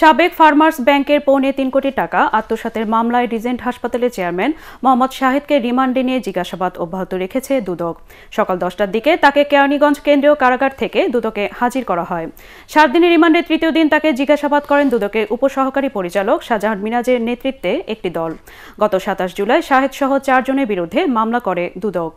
সাবেক ফার্মার্স ব্যাংকের পৌনে তিন কোটি টাকা আত্মসাতের মামলায় রিজেন্ট হাসপাতালের চেয়ারম্যান মোহাম্মদ শাহেদকে রিমান্ডে নিয়ে জিজ্ঞাসাবাদ অব্যাহত রেখেছে দুদক সকাল দশটার দিকে তাকে কেরানীগঞ্জ কেন্দ্রীয় কারাগার থেকে দুদকে হাজির করা হয় সাত দিনের রিমান্ডে তৃতীয় দিন তাকে জিজ্ঞাসাবাদ করেন দুদকের উপসহকারী পরিচালক শাহজাহান মিনাজের নেতৃত্বে একটি দল গত সাতাশ জুলাই শাহেদ সহ চারজনের বিরুদ্ধে মামলা করে দুদক